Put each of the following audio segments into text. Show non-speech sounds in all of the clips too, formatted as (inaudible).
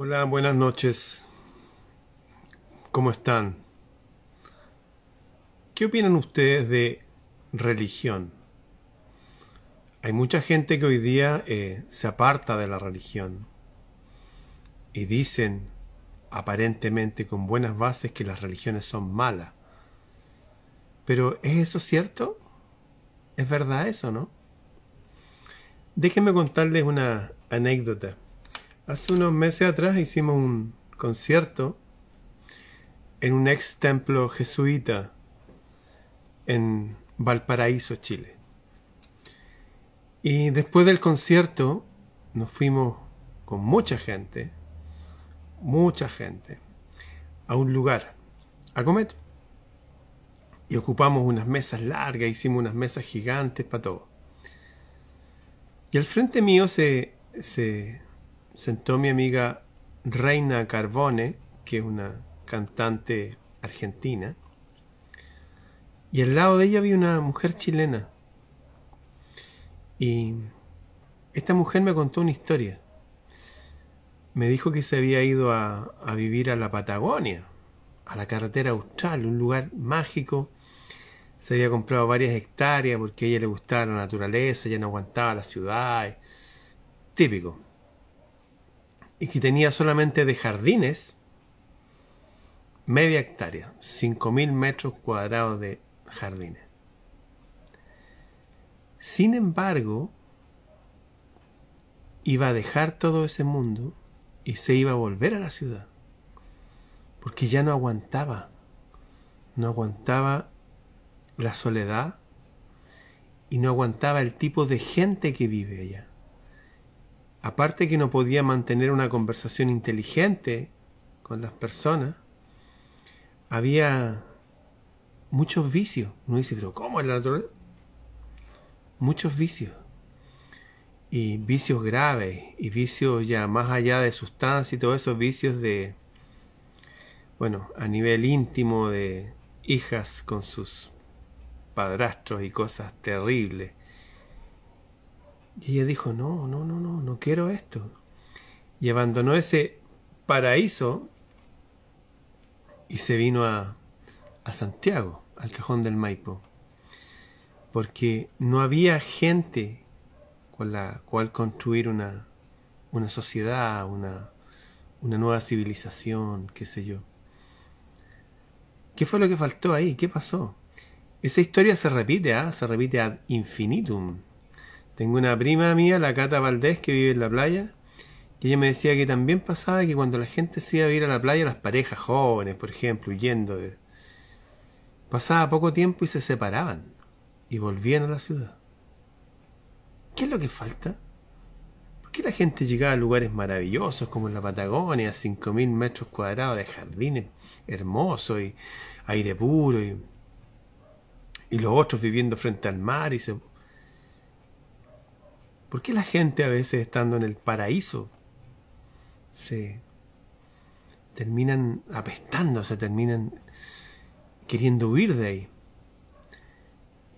Hola, buenas noches. ¿Cómo están? ¿Qué opinan ustedes de religión? Hay mucha gente que hoy día eh, se aparta de la religión y dicen aparentemente con buenas bases que las religiones son malas. Pero ¿es eso cierto? ¿Es verdad eso, no? Déjenme contarles una anécdota. Hace unos meses atrás hicimos un concierto en un ex templo jesuita en Valparaíso, Chile. Y después del concierto nos fuimos con mucha gente, mucha gente, a un lugar, a comer. Y ocupamos unas mesas largas, hicimos unas mesas gigantes para todo. Y al frente mío se, se sentó mi amiga Reina Carbone, que es una cantante argentina, y al lado de ella vi una mujer chilena. Y esta mujer me contó una historia. Me dijo que se había ido a, vivir a la Patagonia, a la carretera austral, un lugar mágico. Se había comprado varias hectáreas porque a ella le gustaba la naturaleza, ya no aguantaba la ciudad. Típico y que tenía solamente de jardines media hectárea, 5.000 metros cuadrados de jardines. Sin embargo, iba a dejar todo ese mundo y se iba a volver a la ciudad, porque ya no aguantaba, no aguantaba la soledad y no aguantaba el tipo de gente que vive allá aparte que no podía mantener una conversación inteligente con las personas, había muchos vicios. Uno dice, pero ¿cómo es la naturaleza? Muchos vicios. Y vicios graves, y vicios ya más allá de sustancia y todos esos vicios de, bueno, a nivel íntimo de hijas con sus padrastros y cosas terribles y ella dijo, no, no, no, no, no quiero esto. Y abandonó ese paraíso y se vino a, Santiago, al cajón del Maipo. Porque no había gente con la cual construir una, sociedad, una, nueva civilización, qué sé yo. ¿Qué fue lo que faltó ahí? ¿Qué pasó? Esa historia se repite, ¿ah? se repite ad infinitum. Tengo una prima mía, la Cata Valdés, que vive en la playa, y ella me decía que también pasaba que cuando la gente se iba a ir a la playa, las parejas jóvenes, por ejemplo, huyendo de... Pasaba poco tiempo y se separaban y volvían a la ciudad. ¿Qué es lo que falta? ¿Por qué la gente llegaba a lugares maravillosos como en la Patagonia, a 5.000 metros cuadrados de jardines hermosos y aire puro y, y los otros viviendo frente al mar y se ¿Por qué la gente a veces estando en el paraíso se terminan apestando, se terminan queriendo huir de ahí?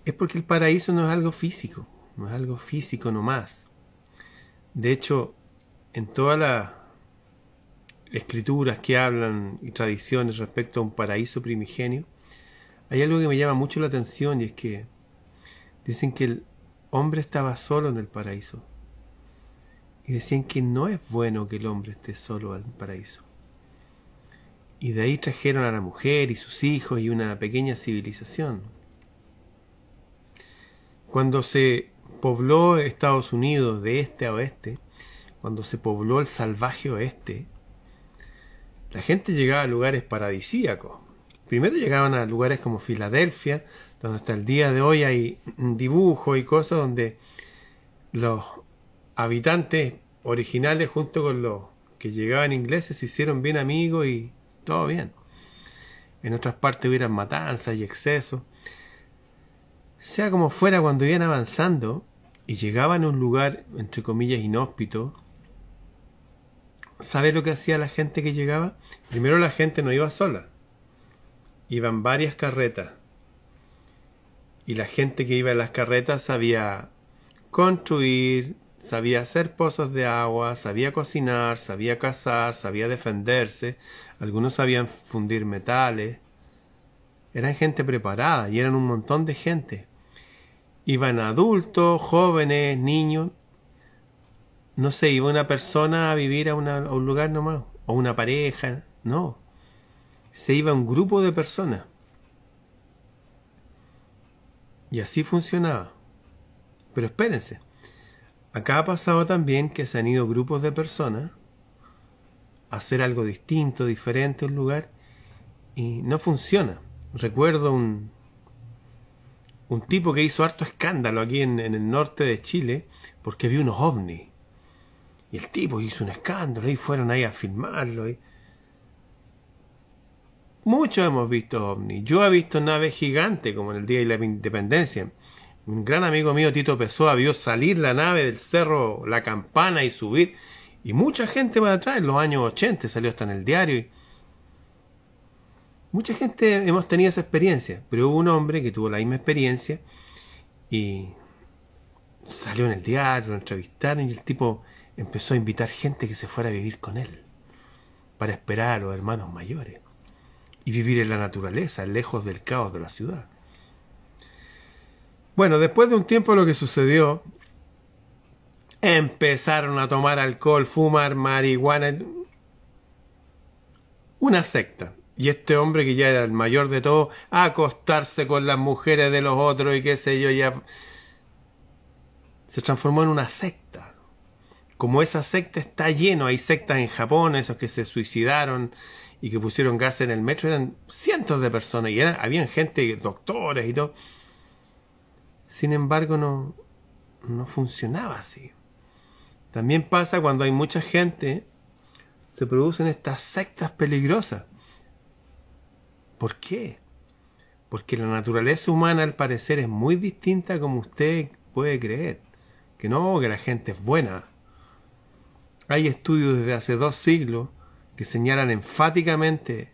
Es porque el paraíso no es algo físico, no es algo físico nomás. De hecho, en todas las escrituras que hablan y tradiciones respecto a un paraíso primigenio, hay algo que me llama mucho la atención y es que dicen que el, hombre estaba solo en el paraíso. Y decían que no es bueno que el hombre esté solo en el paraíso. Y de ahí trajeron a la mujer y sus hijos y una pequeña civilización. Cuando se pobló Estados Unidos de este a oeste, cuando se pobló el salvaje oeste, la gente llegaba a lugares paradisíacos. Primero llegaban a lugares como Filadelfia, donde hasta el día de hoy hay dibujos y cosas donde los habitantes originales junto con los que llegaban ingleses se hicieron bien amigos y todo bien. En otras partes hubieran matanzas y excesos. Sea como fuera, cuando iban avanzando y llegaban a un lugar, entre comillas, inhóspito, ¿sabe lo que hacía la gente que llegaba? Primero la gente no iba sola, iban varias carretas y la gente que iba en las carretas sabía construir, sabía hacer pozos de agua, sabía cocinar, sabía cazar, sabía defenderse, algunos sabían fundir metales. Eran gente preparada y eran un montón de gente. Iban adultos, jóvenes, niños. No se iba una persona a vivir a, un lugar nomás, o una pareja, no. Se iba un grupo de personas y así funcionaba. Pero espérense, acá ha pasado también que se han ido grupos de personas a hacer algo distinto, diferente un lugar, y no funciona. Recuerdo un, un tipo que hizo harto escándalo aquí en, en el norte de Chile porque vio unos ovnis. Y el tipo hizo un escándalo y fueron ahí a filmarlo. Muchos hemos visto ovnis. Yo he visto naves gigantes, como en el Día de la Independencia. Un gran amigo mío, Tito Pessoa, vio salir la nave del cerro La Campana y subir. Y mucha gente va atrás, en los años 80, salió hasta en el diario. Mucha gente hemos tenido esa experiencia, pero hubo un hombre que tuvo la misma experiencia y salió en el diario, lo entrevistaron y el tipo empezó a invitar gente que se fuera a vivir con él para esperar a los hermanos mayores y vivir en la naturaleza, lejos del caos de la ciudad. Bueno, después de un tiempo lo que sucedió, empezaron a tomar alcohol, fumar marihuana, una secta. Y este hombre que ya era el mayor de todos, a acostarse con las mujeres de los otros y qué sé yo, ya se transformó en una secta. Como esa secta está lleno, hay sectas en Japón, esos que se suicidaron, y que pusieron gas en el metro eran cientos de personas y había gente, doctores y todo. Sin embargo, no, no funcionaba así. También pasa cuando hay mucha gente, se producen estas sectas peligrosas. ¿Por qué? Porque la naturaleza humana al parecer es muy distinta como usted puede creer. Que no, que la gente es buena. Hay estudios desde hace dos siglos que señalan enfáticamente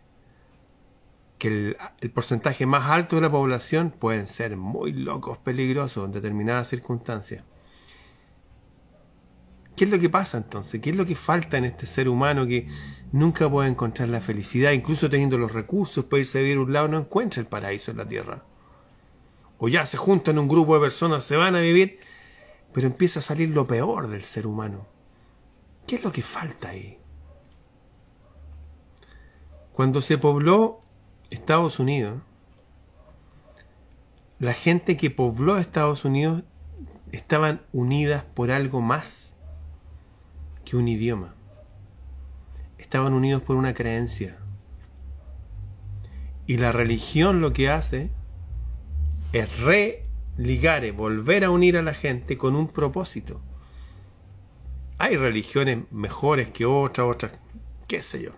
que el, porcentaje más alto de la población pueden ser muy locos, peligrosos en determinadas circunstancias. ¿Qué es lo que pasa entonces? ¿Qué es lo que falta en este ser humano que nunca puede encontrar la felicidad? Incluso teniendo los recursos para irse a vivir a un lado, no encuentra el paraíso en la tierra. O ya se juntan un grupo de personas, se van a vivir, pero empieza a salir lo peor del ser humano. ¿Qué es lo que falta ahí? Cuando se pobló Estados Unidos, la gente que pobló Estados Unidos estaban unidas por algo más que un idioma. Estaban unidos por una creencia. Y la religión lo que hace es religar, volver a unir a la gente con un propósito. Hay religiones mejores que otras, otras, qué sé yo.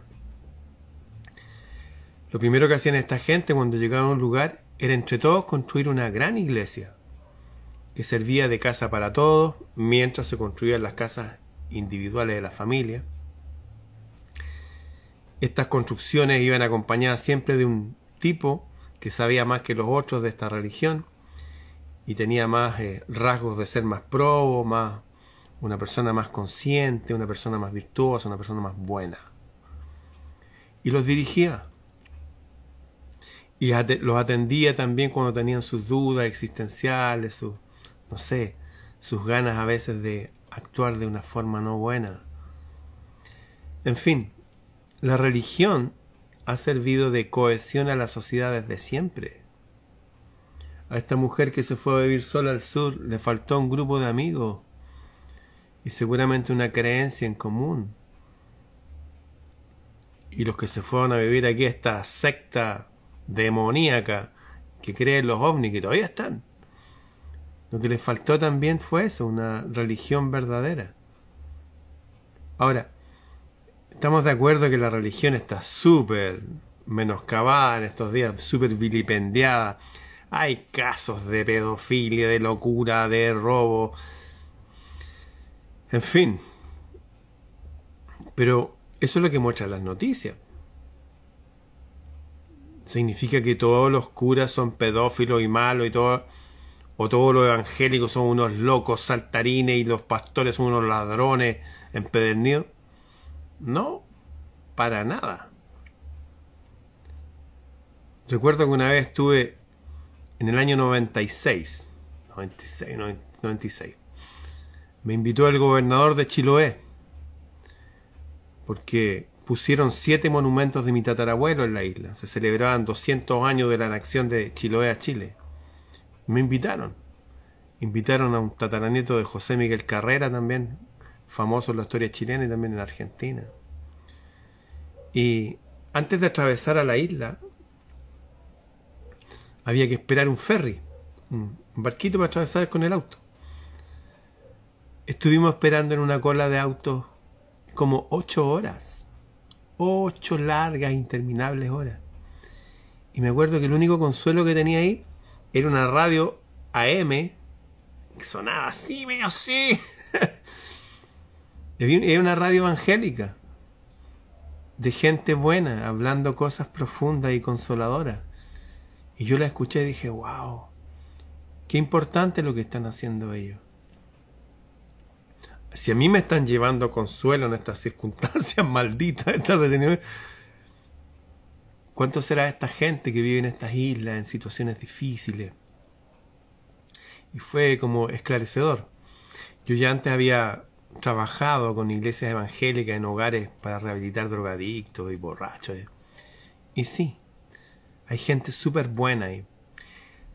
Lo primero que hacían esta gente cuando llegaban a un lugar era entre todos construir una gran iglesia que servía de casa para todos mientras se construían las casas individuales de la familia. Estas construcciones iban acompañadas siempre de un tipo que sabía más que los otros de esta religión y tenía más eh, rasgos de ser más probo, más una persona más consciente, una persona más virtuosa, una persona más buena. Y los dirigía y los atendía también cuando tenían sus dudas existenciales, sus, no sé, sus ganas a veces de actuar de una forma no buena. En fin, la religión ha servido de cohesión a la sociedad desde siempre. A esta mujer que se fue a vivir sola al sur le faltó un grupo de amigos y seguramente una creencia en común. Y los que se fueron a vivir aquí, esta secta demoníaca que creen los ovnis, que todavía están. Lo que les faltó también fue eso, una religión verdadera. Ahora, estamos de acuerdo que la religión está súper menoscabada en estos días, súper vilipendiada. Hay casos de pedofilia, de locura, de robo. En fin. Pero eso es lo que muestran las noticias significa que todos los curas son pedófilos y malos y todo, o todos los evangélicos son unos locos saltarines y los pastores son unos ladrones empedernidos. No, para nada. Recuerdo que una vez estuve en el año 96, 96, 96. Me invitó el gobernador de Chiloé, porque pusieron siete monumentos de mi tatarabuelo en la isla. Se celebraban 200 años de la anexión de Chiloé a Chile. Me invitaron. Invitaron a un tataranieto de José Miguel Carrera también, famoso en la historia chilena y también en Argentina. Y antes de atravesar a la isla, había que esperar un ferry, un barquito para atravesar con el auto. Estuvimos esperando en una cola de auto como ocho horas ocho largas, interminables horas. Y me acuerdo que el único consuelo que tenía ahí era una radio AM que sonaba así, medio así. (laughs) era una radio evangélica de gente buena, hablando cosas profundas y consoladoras. Y yo la escuché y dije, wow, qué importante lo que están haciendo ellos si a mí me están llevando consuelo en estas (laughs) circunstancias malditas, estas detenidos, ¿cuánto será esta gente que vive en estas islas, en situaciones difíciles? Y fue como esclarecedor. Yo ya antes había trabajado con iglesias evangélicas en hogares para rehabilitar drogadictos y borrachos. Y sí, hay gente súper buena y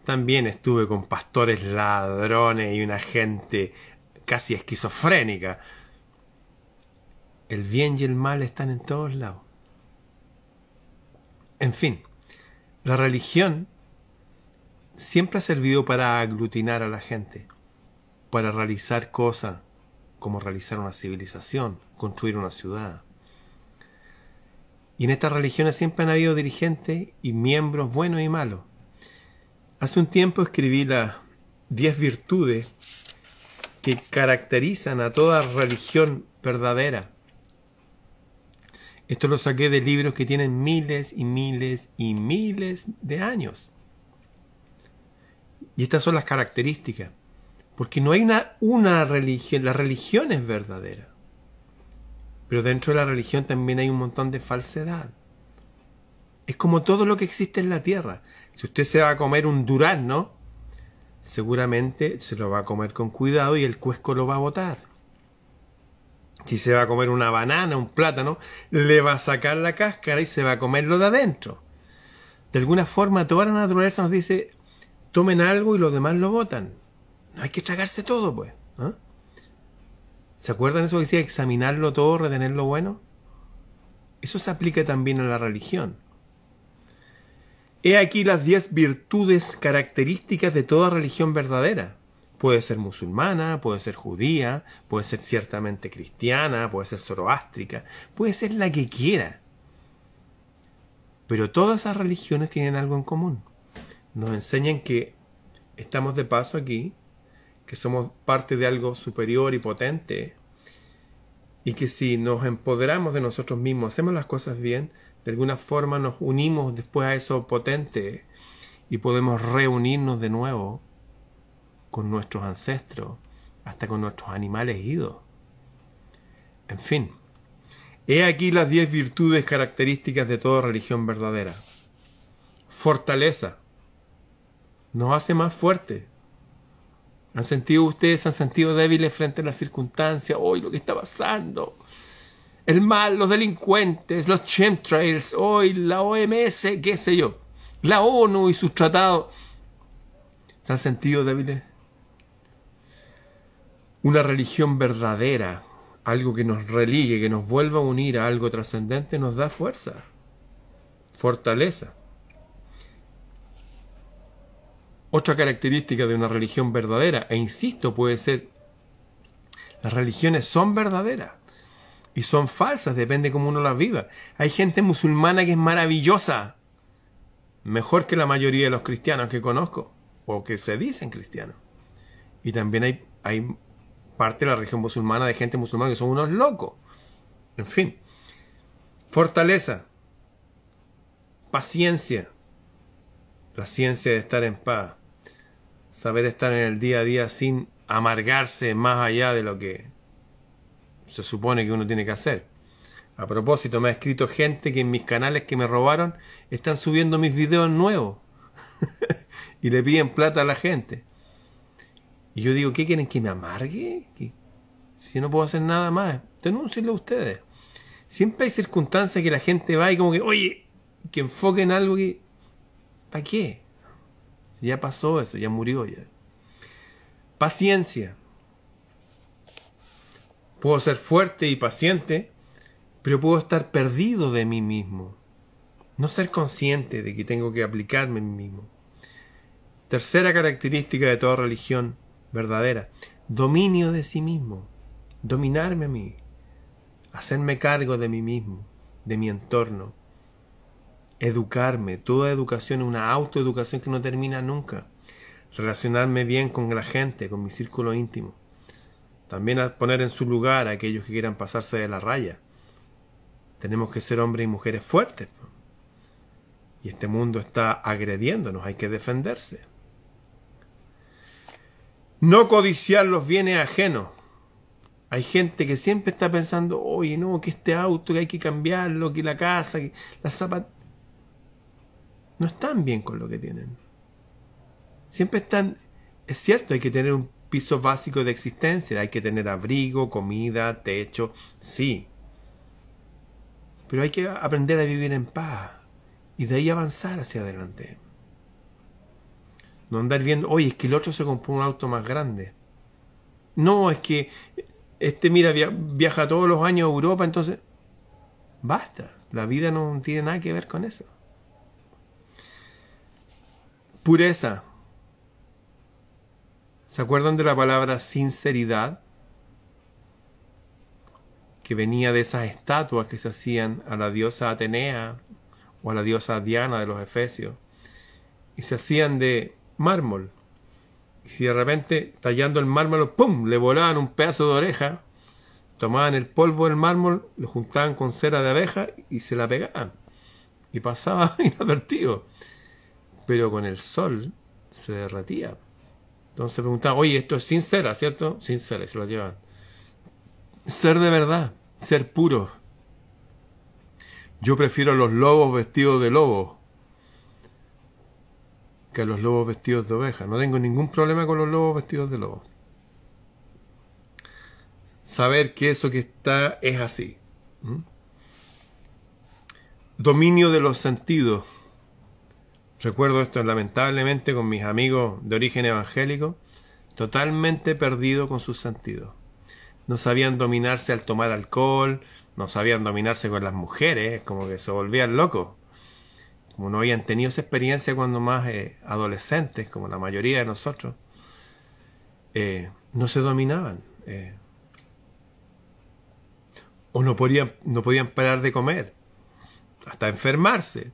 también estuve con pastores ladrones y una gente casi esquizofrénica. El bien y el mal están en todos lados. En fin, la religión siempre ha servido para aglutinar a la gente, para realizar cosas como realizar una civilización, construir una ciudad. Y en estas religiones siempre han habido dirigentes y miembros buenos y malos. Hace un tiempo escribí las 10 virtudes que caracterizan a toda religión verdadera. Esto lo saqué de libros que tienen miles y miles y miles de años. Y estas son las características. Porque no hay una, una religión, la religión es verdadera. Pero dentro de la religión también hay un montón de falsedad. Es como todo lo que existe en la tierra. Si usted se va a comer un durazno, seguramente se lo va a comer con cuidado y el cuesco lo va a botar. Si se va a comer una banana, un plátano, le va a sacar la cáscara y se va a comer lo de adentro. De alguna forma, toda la naturaleza nos dice, tomen algo y los demás lo botan. No hay que tragarse todo, pues. ¿Se acuerdan de eso que decía examinarlo todo, retener lo bueno? Eso se aplica también a la religión. He aquí las diez virtudes características de toda religión verdadera. Puede ser musulmana, puede ser judía, puede ser ciertamente cristiana, puede ser zoroástrica, puede ser la que quiera. Pero todas esas religiones tienen algo en común. Nos enseñan que estamos de paso aquí, que somos parte de algo superior y potente, y que si nos empoderamos de nosotros mismos, hacemos las cosas bien, de alguna forma nos unimos después a eso potente y podemos reunirnos de nuevo con nuestros ancestros, hasta con nuestros animales idos. En fin, he aquí las diez virtudes características de toda religión verdadera. Fortaleza. Nos hace más fuerte. ¿Han sentido ustedes, han sentido débiles frente a las circunstancias? Hoy lo que está pasando! el mal, los delincuentes, los chemtrails, hoy la OMS, qué sé yo, la ONU y sus tratados. ¿Se han sentido débiles? Una religión verdadera, algo que nos religue, que nos vuelva a unir a algo trascendente, nos da fuerza, fortaleza. Otra característica de una religión verdadera, e insisto, puede ser, las religiones son verdaderas y son falsas, depende cómo uno las viva. Hay gente musulmana que es maravillosa, mejor que la mayoría de los cristianos que conozco, o que se dicen cristianos. Y también hay, hay parte de la región musulmana de gente musulmana que son unos locos. En fin, fortaleza, paciencia, la ciencia de estar en paz, saber estar en el día a día sin amargarse más allá de lo que se supone que uno tiene que hacer. A propósito, me ha escrito gente que en mis canales que me robaron están subiendo mis videos nuevos (laughs) y le piden plata a la gente. Y yo digo, ¿qué quieren que me amargue? Si no puedo hacer nada más, a ustedes. Siempre hay circunstancias que la gente va y como que, oye, que enfoquen algo que... ¿Para qué? Ya pasó eso, ya murió ya. Paciencia. Puedo ser fuerte y paciente, pero puedo estar perdido de mí mismo. No ser consciente de que tengo que aplicarme a mí mismo. Tercera característica de toda religión verdadera. Dominio de sí mismo. Dominarme a mí. Hacerme cargo de mí mismo, de mi entorno. Educarme. Toda educación es una autoeducación que no termina nunca. Relacionarme bien con la gente, con mi círculo íntimo también a poner en su lugar a aquellos que quieran pasarse de la raya. Tenemos que ser hombres y mujeres fuertes. Y este mundo está agrediéndonos, hay que defenderse. No codiciar los bienes ajenos. Hay gente que siempre está pensando, oye, no, que este auto, que hay que cambiarlo, que la casa, que las zapatos No están bien con lo que tienen. Siempre están. Es cierto, hay que tener un pisos básico de existencia. Hay que tener abrigo, comida, techo, sí. Pero hay que aprender a vivir en paz y de ahí avanzar hacia adelante. No andar viendo, oye, es que el otro se compró un auto más grande. No, es que este, mira, viaja todos los años a Europa, entonces... Basta, la vida no tiene nada que ver con eso. Pureza, ¿Se acuerdan de la palabra sinceridad? Que venía de esas estatuas que se hacían a la diosa Atenea o a la diosa Diana de los Efesios. Y se hacían de mármol. Y si de repente, tallando el mármol, ¡pum! le volaban un pedazo de oreja, tomaban el polvo del mármol, lo juntaban con cera de abeja y se la pegaban. Y pasaba (laughs) inadvertido. Pero con el sol se derretía. Entonces preguntaban, oye, esto es sincera, ¿cierto? Sincera, se lo llevan. Ser de verdad, ser puro. Yo prefiero los lobos vestidos de lobo que los lobos vestidos de oveja. No tengo ningún problema con los lobos vestidos de lobo. Saber que eso que está es así. Dominio de los sentidos. Recuerdo esto lamentablemente con mis amigos de origen evangélico, totalmente perdidos con sus sentidos. No sabían dominarse al tomar alcohol, no sabían dominarse con las mujeres, como que se volvían locos. Como no habían tenido esa experiencia cuando más eh, adolescentes, como la mayoría de nosotros, eh, no se dominaban. Eh. O no podían, no podían parar de comer, hasta enfermarse.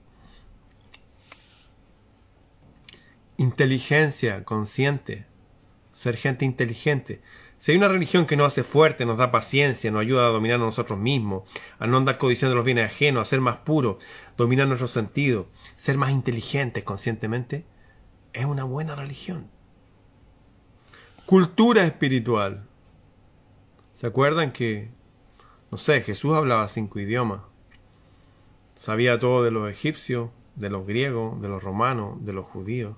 inteligencia consciente, ser gente inteligente. Si hay una religión que nos hace fuerte, nos da paciencia, nos ayuda a dominar a nosotros mismos, a no andar codiciando los bienes ajenos, a ser más puros, dominar nuestros sentidos, ser más inteligentes conscientemente, es una buena religión. Cultura espiritual. ¿Se acuerdan que, no sé, Jesús hablaba cinco idiomas? Sabía todo de los egipcios, de los griegos, de los romanos, de los judíos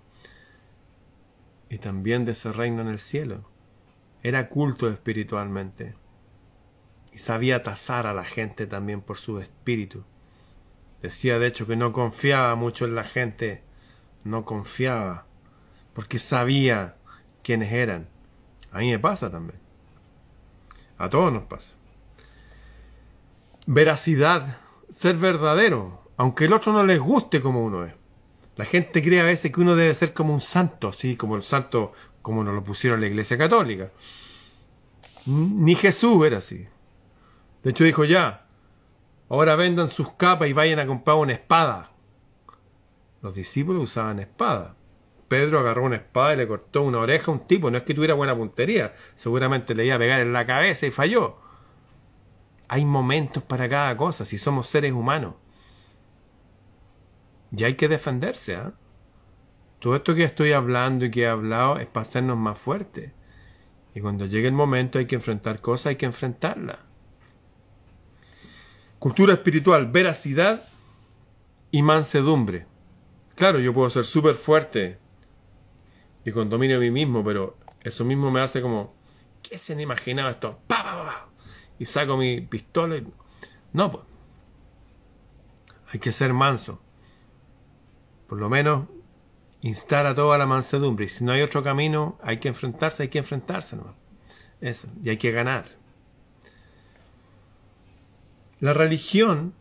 y también de ese reino en el cielo. Era culto espiritualmente y sabía tasar a la gente también por su espíritu. Decía de hecho que no confiaba mucho en la gente, no confiaba, porque sabía quiénes eran. A mí me pasa también. A todos nos pasa. Veracidad, ser verdadero, aunque el otro no les guste como uno es. La gente cree a veces que uno debe ser como un santo, así como el santo como nos lo pusieron en la Iglesia Católica. Ni Jesús era así. De hecho dijo ya, ahora vendan sus capas y vayan a comprar una espada. Los discípulos usaban espada. Pedro agarró una espada y le cortó una oreja a un tipo. No es que tuviera buena puntería. Seguramente le iba a pegar en la cabeza y falló. Hay momentos para cada cosa, si somos seres humanos ya hay que defenderse. ¿ah? Todo esto que estoy hablando y que he hablado es para hacernos más fuertes. Y cuando llegue el momento hay que enfrentar cosas, hay que enfrentarlas. Cultura espiritual, veracidad y mansedumbre. Claro, yo puedo ser súper fuerte y con dominio de mí mismo, pero eso mismo me hace como, ¿qué se me imaginaba esto? y saco mi pistola y... No, pues. Hay que ser manso por lo menos instar a toda la mansedumbre. Y si no hay otro camino, hay que enfrentarse, hay que enfrentarse nomás. Eso, y hay que ganar. La religión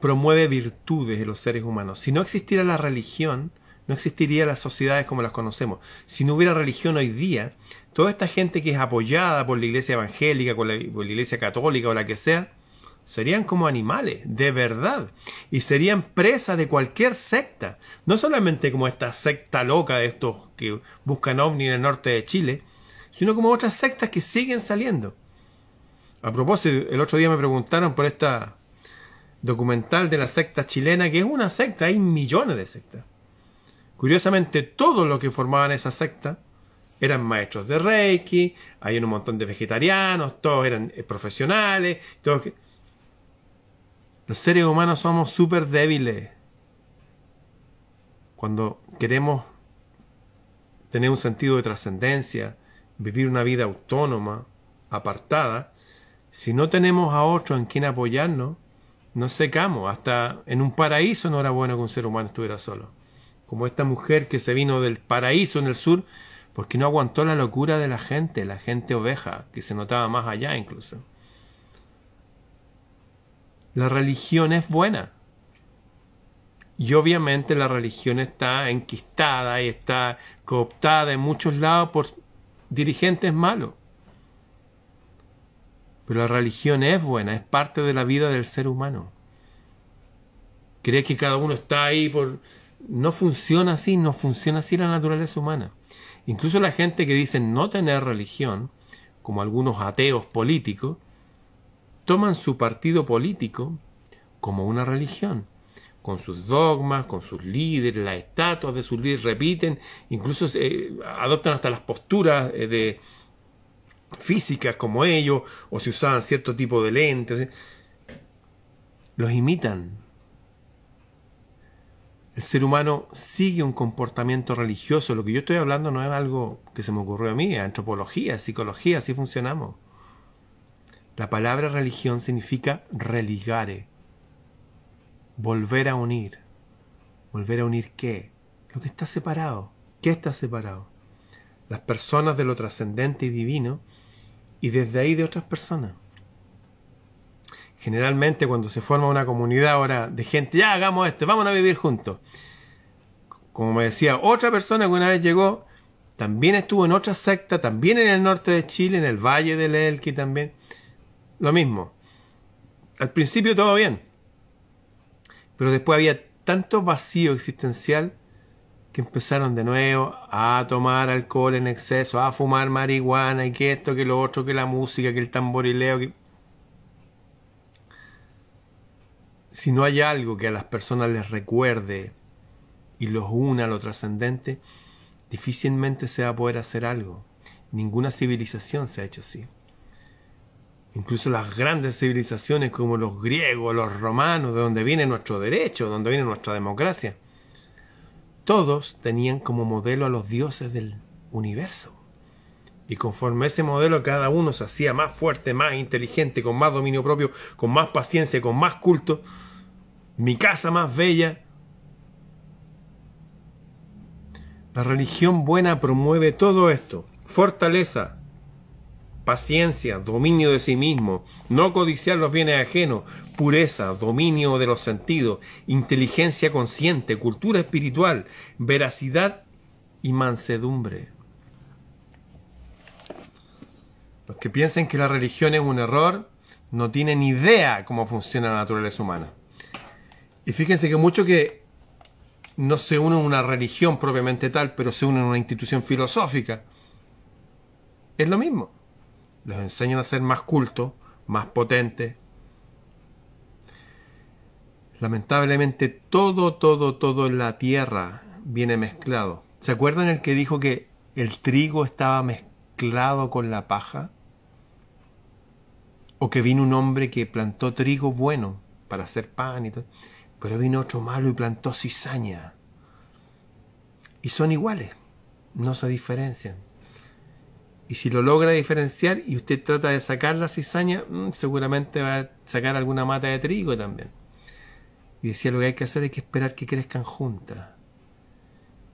promueve virtudes de los seres humanos. Si no existiera la religión, no existiría las sociedades como las conocemos. Si no hubiera religión hoy día, toda esta gente que es apoyada por la iglesia evangélica, por la iglesia católica o la que sea, serían como animales, de verdad, y serían presa de cualquier secta, no solamente como esta secta loca de estos que buscan ovni en el norte de Chile, sino como otras sectas que siguen saliendo. A propósito, el otro día me preguntaron por esta documental de la secta chilena, que es una secta, hay millones de sectas. Curiosamente, todos los que formaban esa secta eran maestros de Reiki, hay un montón de vegetarianos, todos eran eh, profesionales, todos... Los seres humanos somos súper débiles. Cuando queremos tener un sentido de trascendencia, vivir una vida autónoma, apartada, si no tenemos a otro en quien apoyarnos, nos secamos. Hasta en un paraíso no era bueno que un ser humano estuviera solo. Como esta mujer que se vino del paraíso en el sur porque no aguantó la locura de la gente, la gente oveja, que se notaba más allá incluso. La religión es buena. Y obviamente la religión está enquistada y está cooptada en muchos lados por dirigentes malos. Pero la religión es buena, es parte de la vida del ser humano. Crees que cada uno está ahí por... No funciona así, no funciona así la naturaleza humana. Incluso la gente que dice no tener religión, como algunos ateos políticos, toman su partido político como una religión, con sus dogmas, con sus líderes, las estatuas de sus líderes repiten, incluso eh, adoptan hasta las posturas eh, de físicas como ellos, o si usaban cierto tipo de lentes, los imitan. El ser humano sigue un comportamiento religioso. Lo que yo estoy hablando no es algo que se me ocurrió a mí, es antropología, psicología, así funcionamos. La palabra religión significa religare, volver a unir. ¿Volver a unir qué? Lo que está separado. ¿Qué está separado? Las personas de lo trascendente y divino y desde ahí de otras personas. Generalmente cuando se forma una comunidad ahora de gente, ya hagamos esto, vamos a vivir juntos. Como me decía otra persona que una vez llegó, también estuvo en otra secta, también en el norte de Chile, en el Valle del Elqui también lo mismo. Al principio todo bien, pero después había tanto vacío existencial que empezaron de nuevo a tomar alcohol en exceso, a fumar marihuana y que esto, que lo otro, que la música, que el tamborileo. Si no hay algo que a las personas les recuerde y los una a lo trascendente, difícilmente se va a poder hacer algo. Ninguna civilización se ha hecho así. Incluso las grandes civilizaciones como los griegos, los romanos, de donde viene nuestro derecho, de donde viene nuestra democracia. Todos tenían como modelo a los dioses del universo. Y conforme ese modelo cada uno se hacía más fuerte, más inteligente, con más dominio propio, con más paciencia, con más culto, mi casa más bella. La religión buena promueve todo esto. Fortaleza, paciencia, dominio de sí mismo, no codiciar los bienes ajenos, pureza, dominio de los sentidos, inteligencia consciente, cultura espiritual, veracidad y mansedumbre. Los que piensen que la religión es un error no tienen idea cómo funciona la naturaleza humana. Y fíjense que mucho que no se une a una religión propiamente tal, pero se une a una institución filosófica, es lo mismo los enseñan a ser más cultos, más potentes. Lamentablemente todo, todo, todo en la tierra viene mezclado. ¿Se acuerdan el que dijo que el trigo estaba mezclado con la paja? O que vino un hombre que plantó trigo bueno para hacer pan y todo, pero vino otro malo y plantó cizaña. Y son iguales, no se diferencian. Y si lo logra diferenciar y usted trata de sacar la cizaña, mm, seguramente va a sacar alguna mata de trigo también. Y decía, lo que hay que hacer es que esperar que crezcan juntas.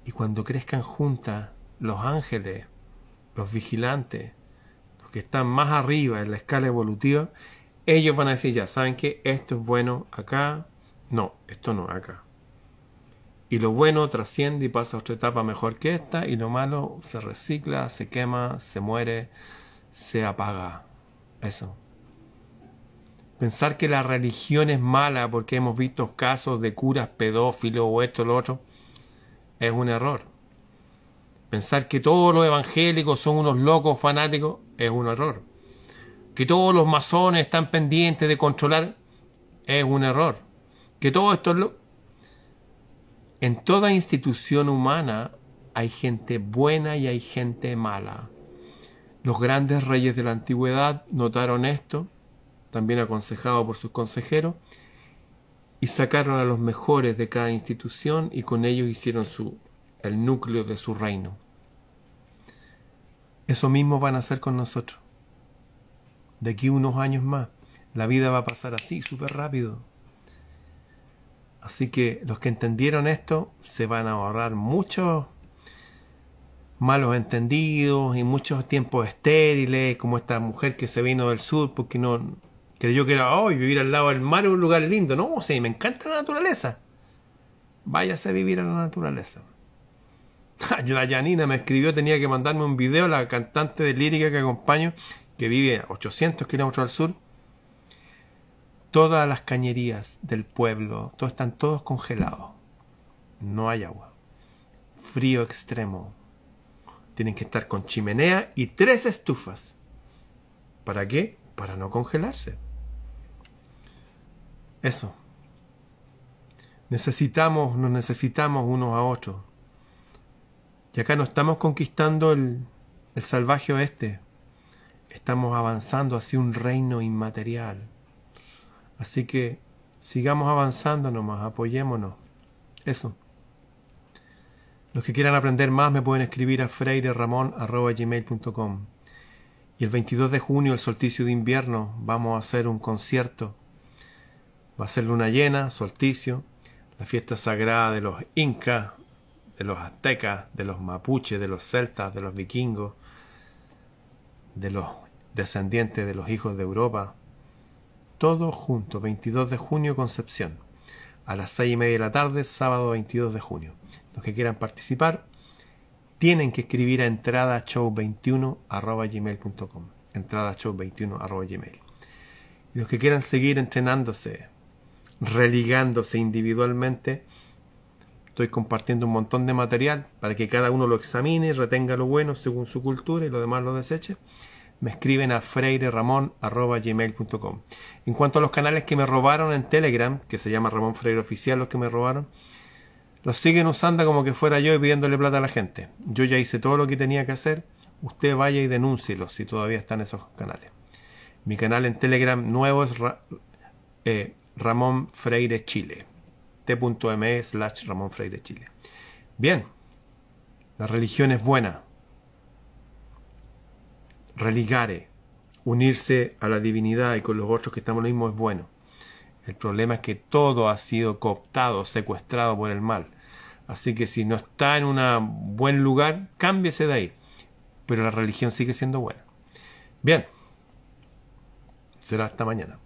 Y cuando crezcan juntas, los ángeles, los vigilantes, los que están más arriba en la escala evolutiva, ellos van a decir ya, ¿saben que Esto es bueno acá. No, esto no acá. Y lo bueno trasciende y pasa a otra etapa mejor que esta, y lo malo se recicla, se quema, se muere, se apaga. Eso. Pensar que la religión es mala porque hemos visto casos de curas pedófilos o esto o lo otro es un error. Pensar que todos los evangélicos son unos locos fanáticos es un error. Que todos los masones están pendientes de controlar es un error. Que todo esto en toda institución humana hay gente buena y hay gente mala. Los grandes reyes de la antigüedad notaron esto, también aconsejado por sus consejeros, y sacaron a los mejores de cada institución y con ellos hicieron su, el núcleo de su reino. Eso mismo van a hacer con nosotros. De aquí unos años más, la vida va a pasar así, súper rápido. Así que los que entendieron esto se van a ahorrar muchos malos entendidos y muchos tiempos estériles, como esta mujer que se vino del sur porque no creyó que era hoy oh, vivir al lado del mar es un lugar lindo. No, sí, me encanta la naturaleza. Váyase a vivir a la naturaleza. (laughs) La Janina me escribió, tenía que mandarme un video, la cantante de lírica que acompaño, que vive a 800 kilómetros al sur, todas las cañerías del pueblo, están todos congelados. No hay agua. Frío extremo. Tienen que estar con chimenea y tres estufas. ¿Para qué? Para no congelarse. Eso. Necesitamos, nos necesitamos unos a otros. Y acá no estamos conquistando el, el salvaje oeste. Estamos avanzando hacia un reino inmaterial. Así que sigamos avanzando nomás, apoyémonos. Eso. Los que quieran aprender más me pueden escribir a freireramón.com. Y el 22 de junio, el solsticio de invierno, vamos a hacer un concierto. Va a ser luna llena, solsticio, la fiesta sagrada de los incas, de los aztecas, de los mapuches, de los celtas, de los vikingos, de los descendientes de los hijos de Europa. Todo junto, 22 de junio, Concepción. A las 6 y media de la tarde, sábado 22 de junio. Los que quieran participar tienen que escribir a entradashow21.gmail.com show 21gmail Y los que quieran seguir entrenándose, religándose individualmente, estoy compartiendo un montón de material para que cada uno lo examine, y retenga lo bueno según su cultura y lo demás lo deseche me escriben a freireramon.gmail.com. En cuanto a los canales que me robaron en Telegram, que se llama Ramón Freire Oficial, los que me robaron, los siguen usando como que fuera yo y pidiéndole plata a la gente. Yo ya hice todo lo que tenía que hacer. Usted vaya y denúncielos si todavía están esos canales. Mi canal en Telegram nuevo es eh, Ramón Freire Chile. t.me slash Ramón Freire Chile. Bien, la religión es buena religare, unirse a la divinidad y con los otros que estamos en lo mismo es bueno. El problema es que todo ha sido cooptado, secuestrado por el mal. Así que si no está en un buen lugar, cámbiese de ahí. Pero la religión sigue siendo buena. Bien, será hasta mañana.